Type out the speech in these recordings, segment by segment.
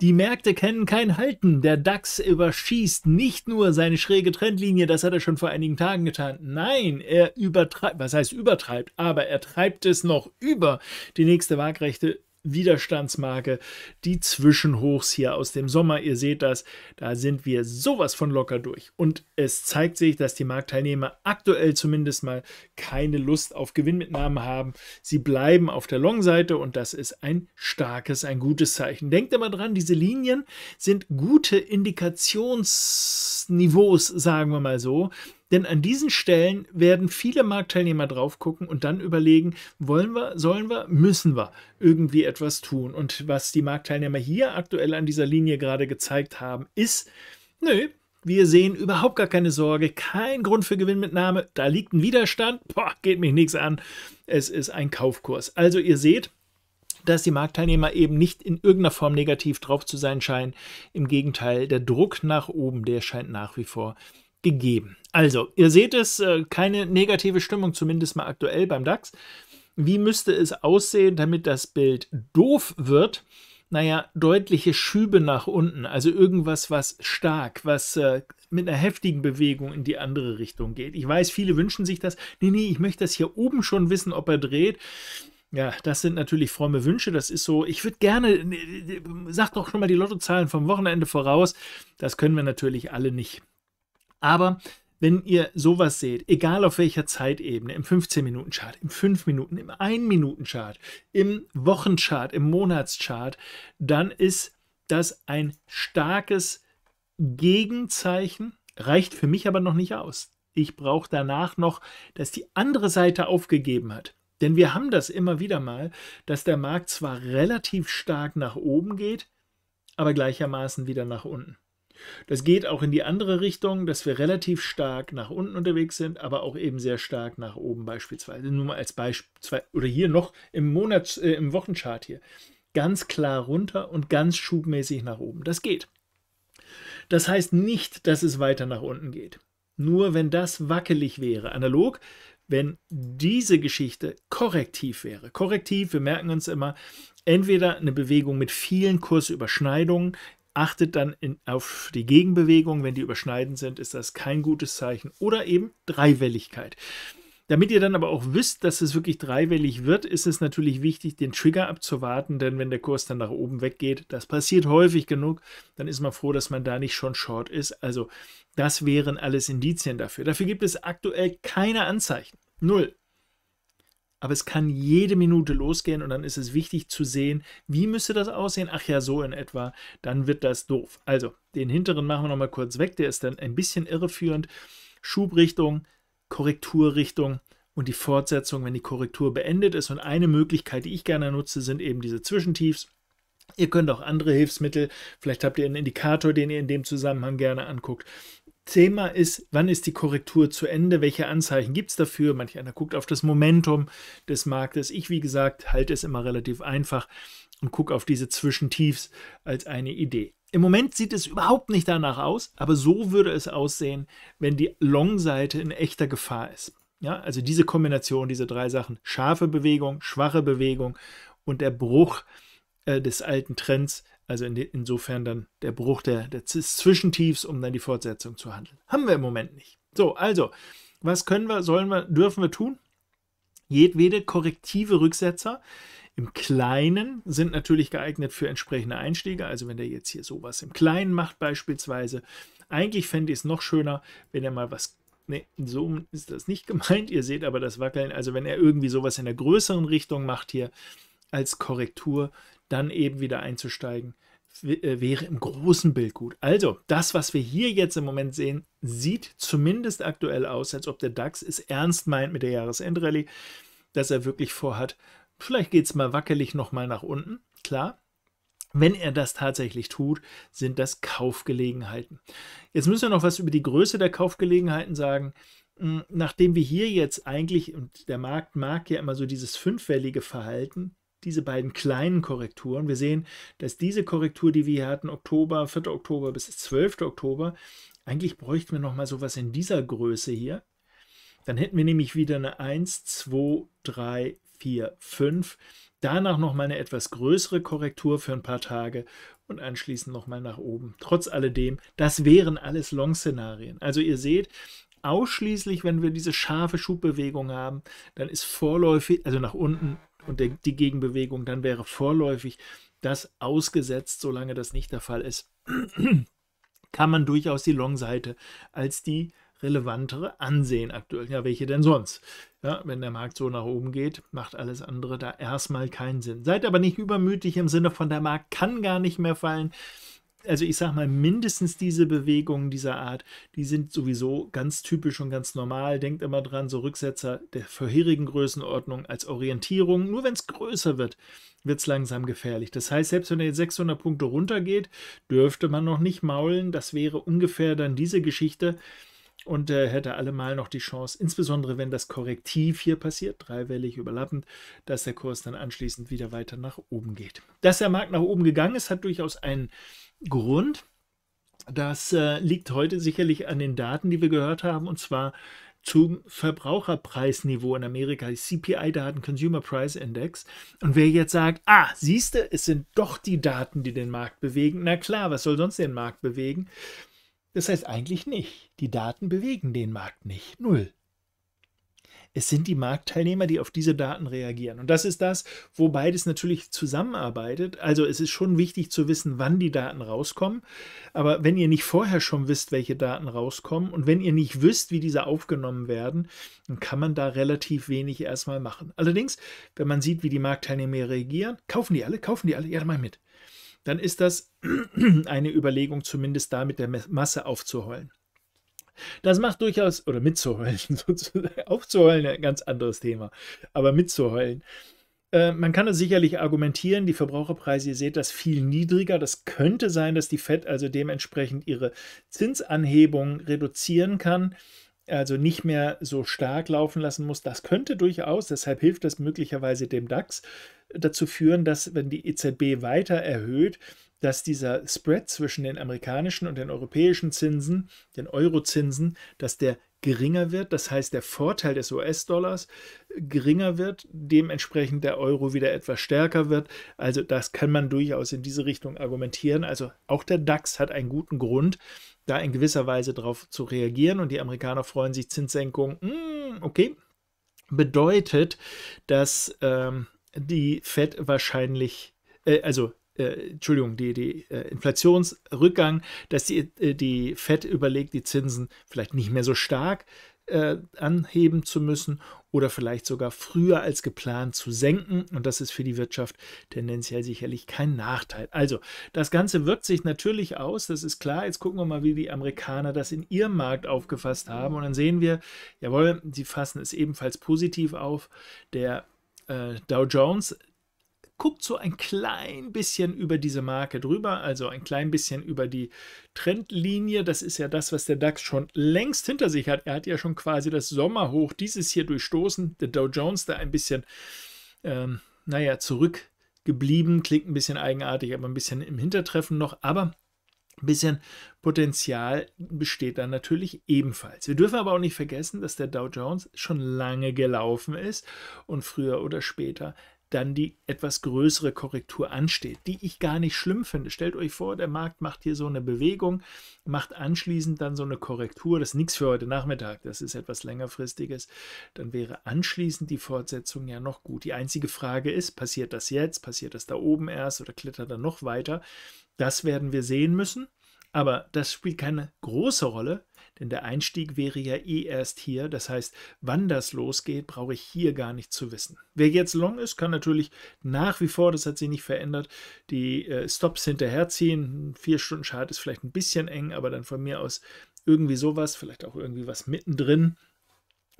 Die Märkte kennen kein Halten. Der DAX überschießt nicht nur seine schräge Trendlinie, das hat er schon vor einigen Tagen getan. Nein, er übertreibt, was heißt übertreibt, aber er treibt es noch über die nächste waagrechte Widerstandsmarke, die Zwischenhochs hier aus dem Sommer. Ihr seht das, da sind wir sowas von locker durch. Und es zeigt sich, dass die Marktteilnehmer aktuell zumindest mal keine Lust auf Gewinnmitnahmen haben. Sie bleiben auf der Long-Seite und das ist ein starkes, ein gutes Zeichen. Denkt immer dran, diese Linien sind gute Indikationsniveaus, sagen wir mal so. Denn an diesen Stellen werden viele Marktteilnehmer drauf gucken und dann überlegen, wollen wir, sollen wir, müssen wir irgendwie etwas tun. Und was die Marktteilnehmer hier aktuell an dieser Linie gerade gezeigt haben, ist, nö, wir sehen überhaupt gar keine Sorge, kein Grund für Gewinnmitnahme, da liegt ein Widerstand, boah, geht mich nichts an, es ist ein Kaufkurs. Also ihr seht, dass die Marktteilnehmer eben nicht in irgendeiner Form negativ drauf zu sein scheinen. Im Gegenteil, der Druck nach oben, der scheint nach wie vor gegeben. Also, ihr seht es, äh, keine negative Stimmung, zumindest mal aktuell beim DAX. Wie müsste es aussehen, damit das Bild doof wird? Naja, deutliche Schübe nach unten, also irgendwas, was stark, was äh, mit einer heftigen Bewegung in die andere Richtung geht. Ich weiß, viele wünschen sich das. Nee, nee, ich möchte das hier oben schon wissen, ob er dreht. Ja, das sind natürlich fromme Wünsche. Das ist so, ich würde gerne, äh, äh, sag doch schon mal die Lottozahlen vom Wochenende voraus. Das können wir natürlich alle nicht. Aber wenn ihr sowas seht, egal auf welcher Zeitebene, im 15-Minuten-Chart, im 5-Minuten, im 1-Minuten-Chart, im Wochenchart, im Monatschart, dann ist das ein starkes Gegenzeichen, reicht für mich aber noch nicht aus. Ich brauche danach noch, dass die andere Seite aufgegeben hat. Denn wir haben das immer wieder mal, dass der Markt zwar relativ stark nach oben geht, aber gleichermaßen wieder nach unten. Das geht auch in die andere Richtung, dass wir relativ stark nach unten unterwegs sind, aber auch eben sehr stark nach oben beispielsweise. Nur mal als Beispiel, oder hier noch im Monats, äh, im Wochenchart hier. Ganz klar runter und ganz schubmäßig nach oben. Das geht. Das heißt nicht, dass es weiter nach unten geht. Nur wenn das wackelig wäre. Analog, wenn diese Geschichte korrektiv wäre. Korrektiv, wir merken uns immer, entweder eine Bewegung mit vielen Kursüberschneidungen, Achtet dann in, auf die Gegenbewegung. Wenn die überschneidend sind, ist das kein gutes Zeichen. Oder eben Dreiwelligkeit. Damit ihr dann aber auch wisst, dass es wirklich dreiwellig wird, ist es natürlich wichtig, den Trigger abzuwarten, denn wenn der Kurs dann nach oben weggeht, das passiert häufig genug, dann ist man froh, dass man da nicht schon short ist. Also das wären alles Indizien dafür. Dafür gibt es aktuell keine Anzeichen. Null aber es kann jede Minute losgehen und dann ist es wichtig zu sehen, wie müsste das aussehen? Ach ja, so in etwa, dann wird das doof. Also, den hinteren machen wir nochmal kurz weg, der ist dann ein bisschen irreführend. Schubrichtung, Korrekturrichtung und die Fortsetzung, wenn die Korrektur beendet ist. Und eine Möglichkeit, die ich gerne nutze, sind eben diese Zwischentiefs. Ihr könnt auch andere Hilfsmittel, vielleicht habt ihr einen Indikator, den ihr in dem Zusammenhang gerne anguckt. Thema ist, wann ist die Korrektur zu Ende? Welche Anzeichen gibt es dafür? Manch einer guckt auf das Momentum des Marktes. Ich, wie gesagt, halte es immer relativ einfach und gucke auf diese Zwischentiefs als eine Idee. Im Moment sieht es überhaupt nicht danach aus, aber so würde es aussehen, wenn die Long-Seite in echter Gefahr ist. Ja, also diese Kombination, diese drei Sachen, scharfe Bewegung, schwache Bewegung und der Bruch äh, des alten Trends also in insofern dann der Bruch der, der Zwischentiefs, um dann die Fortsetzung zu handeln. Haben wir im Moment nicht. So, also, was können wir, sollen wir, dürfen wir tun? Jedwede korrektive Rücksetzer im Kleinen sind natürlich geeignet für entsprechende Einstiege. Also wenn der jetzt hier sowas im Kleinen macht beispielsweise. Eigentlich fände ich es noch schöner, wenn er mal was Ne, so ist das nicht gemeint. Ihr seht aber das Wackeln. Also wenn er irgendwie sowas in der größeren Richtung macht hier als Korrektur, dann eben wieder einzusteigen, äh, wäre im großen Bild gut. Also, das, was wir hier jetzt im Moment sehen, sieht zumindest aktuell aus, als ob der DAX es ernst meint mit der Jahresendrallye, dass er wirklich vorhat, vielleicht geht es mal wackelig nochmal nach unten, klar. Wenn er das tatsächlich tut, sind das Kaufgelegenheiten. Jetzt müssen wir noch was über die Größe der Kaufgelegenheiten sagen hm, nachdem wir hier jetzt eigentlich, und der Markt mag ja immer so dieses fünffällige Verhalten, diese beiden kleinen Korrekturen. Wir sehen, dass diese Korrektur, die wir hier hatten, Oktober, 4. Oktober bis 12. Oktober, eigentlich bräuchten wir nochmal sowas in dieser Größe hier. Dann hätten wir nämlich wieder eine 1, 2, 3, 4, 5. Danach nochmal eine etwas größere Korrektur für ein paar Tage und anschließend nochmal nach oben. Trotz alledem, das wären alles Long-Szenarien. Also ihr seht, ausschließlich, wenn wir diese scharfe Schubbewegung haben, dann ist vorläufig, also nach unten, und der, die Gegenbewegung dann wäre vorläufig. Das ausgesetzt, solange das nicht der Fall ist, kann man durchaus die Long-Seite als die relevantere ansehen aktuell. Ja, welche denn sonst? Ja, wenn der Markt so nach oben geht, macht alles andere da erstmal keinen Sinn. Seid aber nicht übermütig im Sinne von, der Markt kann gar nicht mehr fallen also ich sag mal, mindestens diese Bewegungen dieser Art, die sind sowieso ganz typisch und ganz normal. Denkt immer dran, so Rücksetzer der vorherigen Größenordnung als Orientierung. Nur wenn es größer wird, wird es langsam gefährlich. Das heißt, selbst wenn er jetzt 600 Punkte runtergeht, dürfte man noch nicht maulen. Das wäre ungefähr dann diese Geschichte und äh, hätte allemal noch die Chance, insbesondere wenn das Korrektiv hier passiert, dreiwellig überlappend, dass der Kurs dann anschließend wieder weiter nach oben geht. Dass der Markt nach oben gegangen ist, hat durchaus einen Grund. Das äh, liegt heute sicherlich an den Daten, die wir gehört haben, und zwar zum Verbraucherpreisniveau in Amerika, CPI-Daten, Consumer Price Index. Und wer jetzt sagt, ah, siehst du, es sind doch die Daten, die den Markt bewegen. Na klar, was soll sonst den Markt bewegen? Das heißt eigentlich nicht. Die Daten bewegen den Markt nicht. Null. Es sind die Marktteilnehmer, die auf diese Daten reagieren. Und das ist das, wo beides natürlich zusammenarbeitet. Also es ist schon wichtig zu wissen, wann die Daten rauskommen. Aber wenn ihr nicht vorher schon wisst, welche Daten rauskommen und wenn ihr nicht wisst, wie diese aufgenommen werden, dann kann man da relativ wenig erstmal machen. Allerdings, wenn man sieht, wie die Marktteilnehmer reagieren, kaufen die alle, kaufen die alle, ja, dann mach mit dann ist das eine Überlegung, zumindest da mit der Masse aufzuheulen. Das macht durchaus, oder mitzuheulen, aufzuheulen, ein ganz anderes Thema, aber mitzuheulen. Äh, man kann es sicherlich argumentieren, die Verbraucherpreise, ihr seht das viel niedriger. Das könnte sein, dass die FED also dementsprechend ihre Zinsanhebung reduzieren kann also nicht mehr so stark laufen lassen muss. Das könnte durchaus, deshalb hilft das möglicherweise dem DAX, dazu führen, dass wenn die EZB weiter erhöht, dass dieser Spread zwischen den amerikanischen und den europäischen Zinsen, den Eurozinsen, dass der geringer wird. Das heißt, der Vorteil des US-Dollars geringer wird, dementsprechend der Euro wieder etwas stärker wird. Also das kann man durchaus in diese Richtung argumentieren. Also auch der DAX hat einen guten Grund, da in gewisser Weise darauf zu reagieren. Und die Amerikaner freuen sich Zinssenkung, mm, okay, bedeutet, dass ähm, die Fed wahrscheinlich, äh, also äh, Entschuldigung, die, die äh, Inflationsrückgang, dass die, äh, die Fed überlegt, die Zinsen vielleicht nicht mehr so stark äh, anheben zu müssen oder vielleicht sogar früher als geplant zu senken. Und das ist für die Wirtschaft tendenziell sicherlich kein Nachteil. Also, das Ganze wirkt sich natürlich aus, das ist klar. Jetzt gucken wir mal, wie die Amerikaner das in ihrem Markt aufgefasst haben. Und dann sehen wir, jawohl, sie fassen es ebenfalls positiv auf. Der äh, Dow Jones guckt so ein klein bisschen über diese Marke drüber, also ein klein bisschen über die Trendlinie. Das ist ja das, was der DAX schon längst hinter sich hat. Er hat ja schon quasi das Sommerhoch dieses hier durchstoßen. Der Dow Jones da ein bisschen, ähm, naja, zurückgeblieben. Klingt ein bisschen eigenartig, aber ein bisschen im Hintertreffen noch. Aber ein bisschen Potenzial besteht dann natürlich ebenfalls. Wir dürfen aber auch nicht vergessen, dass der Dow Jones schon lange gelaufen ist und früher oder später dann die etwas größere Korrektur ansteht, die ich gar nicht schlimm finde. Stellt euch vor, der Markt macht hier so eine Bewegung, macht anschließend dann so eine Korrektur, das ist nichts für heute Nachmittag, das ist etwas längerfristiges, dann wäre anschließend die Fortsetzung ja noch gut. Die einzige Frage ist, passiert das jetzt, passiert das da oben erst oder klettert er noch weiter? Das werden wir sehen müssen, aber das spielt keine große Rolle, denn der Einstieg wäre ja eh erst hier. Das heißt, wann das losgeht, brauche ich hier gar nicht zu wissen. Wer jetzt long ist, kann natürlich nach wie vor, das hat sich nicht verändert, die äh, Stops hinterherziehen. Vier Stunden Chart ist vielleicht ein bisschen eng, aber dann von mir aus irgendwie sowas, vielleicht auch irgendwie was mittendrin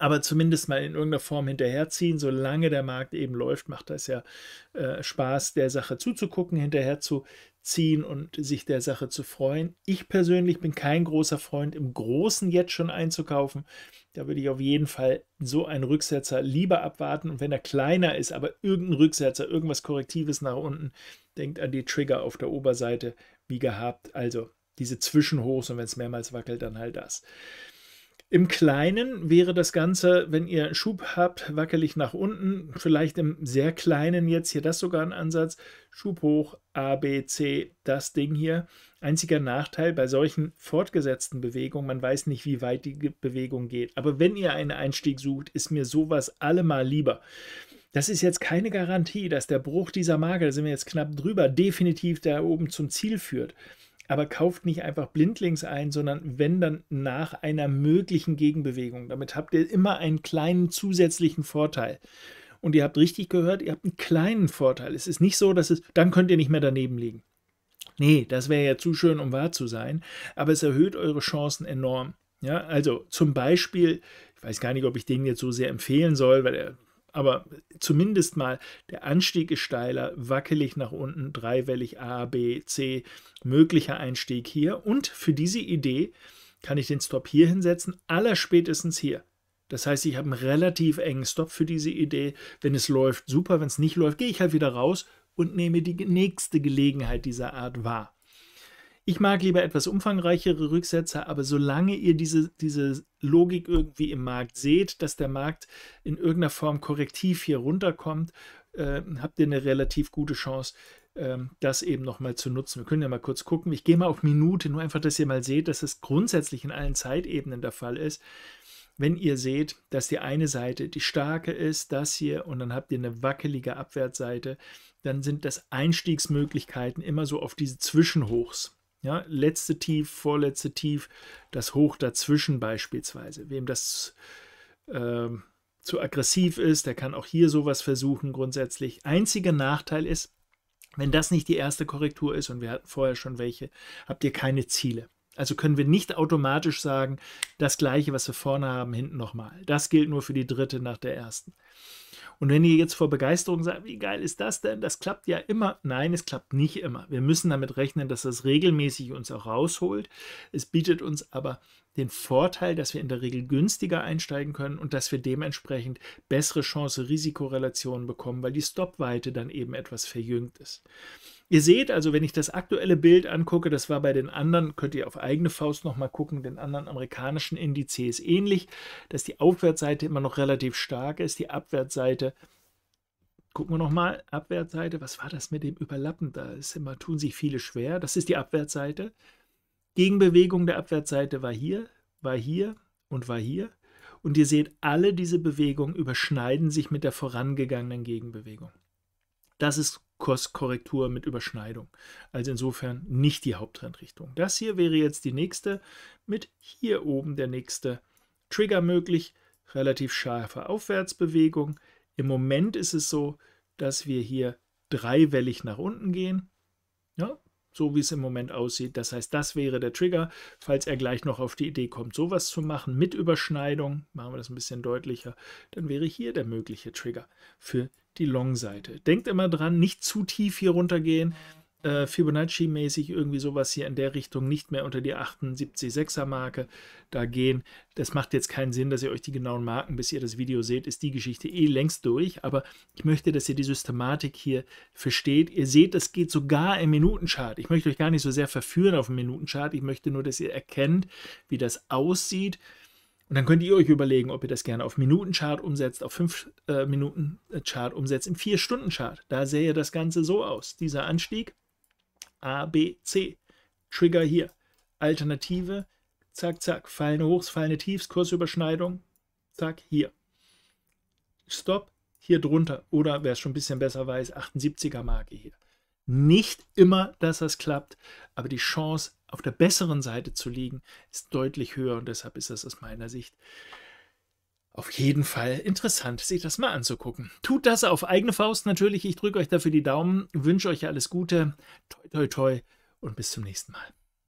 aber zumindest mal in irgendeiner Form hinterherziehen. Solange der Markt eben läuft, macht das ja äh, Spaß, der Sache zuzugucken, hinterherzuziehen und sich der Sache zu freuen. Ich persönlich bin kein großer Freund, im Großen jetzt schon einzukaufen. Da würde ich auf jeden Fall so einen Rücksetzer lieber abwarten. Und wenn er kleiner ist, aber irgendein Rücksetzer, irgendwas Korrektives nach unten, denkt an die Trigger auf der Oberseite, wie gehabt. Also diese Zwischenhochs und wenn es mehrmals wackelt, dann halt das. Im Kleinen wäre das Ganze, wenn ihr Schub habt, wackelig nach unten, vielleicht im sehr kleinen jetzt hier das sogar ein Ansatz, Schub hoch, A, B, C, das Ding hier. Einziger Nachteil bei solchen fortgesetzten Bewegungen, man weiß nicht, wie weit die Bewegung geht. Aber wenn ihr einen Einstieg sucht, ist mir sowas allemal lieber. Das ist jetzt keine Garantie, dass der Bruch dieser Marke, da sind wir jetzt knapp drüber, definitiv da oben zum Ziel führt aber kauft nicht einfach blindlings ein, sondern wenn dann nach einer möglichen Gegenbewegung. Damit habt ihr immer einen kleinen zusätzlichen Vorteil. Und ihr habt richtig gehört, ihr habt einen kleinen Vorteil. Es ist nicht so, dass es, dann könnt ihr nicht mehr daneben liegen. Nee, das wäre ja zu schön, um wahr zu sein, aber es erhöht eure Chancen enorm. Ja, also zum Beispiel, ich weiß gar nicht, ob ich den jetzt so sehr empfehlen soll, weil er aber zumindest mal der Anstieg ist steiler, wackelig nach unten, dreiwellig A, B, C, möglicher Einstieg hier. Und für diese Idee kann ich den Stop hier hinsetzen, allerspätestens hier. Das heißt, ich habe einen relativ engen Stop für diese Idee. Wenn es läuft, super. Wenn es nicht läuft, gehe ich halt wieder raus und nehme die nächste Gelegenheit dieser Art wahr. Ich mag lieber etwas umfangreichere Rücksetzer, aber solange ihr diese, diese Logik irgendwie im Markt seht, dass der Markt in irgendeiner Form korrektiv hier runterkommt, äh, habt ihr eine relativ gute Chance, ähm, das eben nochmal zu nutzen. Wir können ja mal kurz gucken. Ich gehe mal auf Minute, nur einfach, dass ihr mal seht, dass es grundsätzlich in allen Zeitebenen der Fall ist. Wenn ihr seht, dass die eine Seite die starke ist, das hier, und dann habt ihr eine wackelige Abwärtsseite, dann sind das Einstiegsmöglichkeiten immer so auf diese Zwischenhochs. Ja, letzte Tief, vorletzte Tief, das Hoch dazwischen beispielsweise. Wem das äh, zu aggressiv ist, der kann auch hier sowas versuchen grundsätzlich. Einziger Nachteil ist, wenn das nicht die erste Korrektur ist und wir hatten vorher schon welche, habt ihr keine Ziele. Also können wir nicht automatisch sagen, das gleiche, was wir vorne haben, hinten nochmal. Das gilt nur für die dritte nach der ersten. Und wenn ihr jetzt vor Begeisterung sagt, wie geil ist das denn? Das klappt ja immer. Nein, es klappt nicht immer. Wir müssen damit rechnen, dass das regelmäßig uns auch rausholt. Es bietet uns aber den Vorteil, dass wir in der Regel günstiger einsteigen können und dass wir dementsprechend bessere Chance-Risikorelationen bekommen, weil die Stoppweite dann eben etwas verjüngt ist. Ihr seht also, wenn ich das aktuelle Bild angucke, das war bei den anderen, könnt ihr auf eigene Faust nochmal gucken, den anderen amerikanischen Indizes ähnlich, dass die Aufwärtsseite immer noch relativ stark ist, die Abwärtsseite, gucken wir nochmal, Abwärtsseite, was war das mit dem Überlappen? Da ist immer, tun sich viele schwer, das ist die Abwärtsseite. Gegenbewegung der Abwärtsseite war hier, war hier und war hier. Und ihr seht, alle diese Bewegungen überschneiden sich mit der vorangegangenen Gegenbewegung. Das ist Kurskorrektur mit Überschneidung. Also insofern nicht die Haupttrendrichtung. Das hier wäre jetzt die nächste mit hier oben der nächste Trigger möglich. Relativ scharfe Aufwärtsbewegung. Im Moment ist es so, dass wir hier dreiwellig nach unten gehen. Ja, so wie es im Moment aussieht. Das heißt, das wäre der Trigger, falls er gleich noch auf die Idee kommt, sowas zu machen mit Überschneidung, machen wir das ein bisschen deutlicher, dann wäre hier der mögliche Trigger für die Long-Seite. Denkt immer dran, nicht zu tief hier runtergehen äh, Fibonacci-mäßig irgendwie sowas hier in der Richtung nicht mehr unter die 78,6er Marke da gehen. Das macht jetzt keinen Sinn, dass ihr euch die genauen Marken, bis ihr das Video seht, ist die Geschichte eh längst durch. Aber ich möchte, dass ihr die Systematik hier versteht. Ihr seht, das geht sogar im Minutenchart. Ich möchte euch gar nicht so sehr verführen auf dem Minutenchart. Ich möchte nur, dass ihr erkennt, wie das aussieht. Und dann könnt ihr euch überlegen, ob ihr das gerne auf Minutenchart umsetzt, auf 5-Minuten-Chart äh, umsetzt, im 4-Stunden-Chart. Da sähe das Ganze so aus. Dieser Anstieg, A, B, C. Trigger hier. Alternative, zack, zack, fallende Hochs, fallende Tiefs, Kursüberschneidung, zack, hier. Stop, hier drunter. Oder wer es schon ein bisschen besser weiß, 78er Marke hier. Nicht immer, dass das klappt, aber die Chance, auf der besseren Seite zu liegen, ist deutlich höher und deshalb ist das aus meiner Sicht auf jeden Fall interessant, sich das mal anzugucken. Tut das auf eigene Faust natürlich. Ich drücke euch dafür die Daumen, wünsche euch alles Gute. Toi, toi, toi und bis zum nächsten Mal.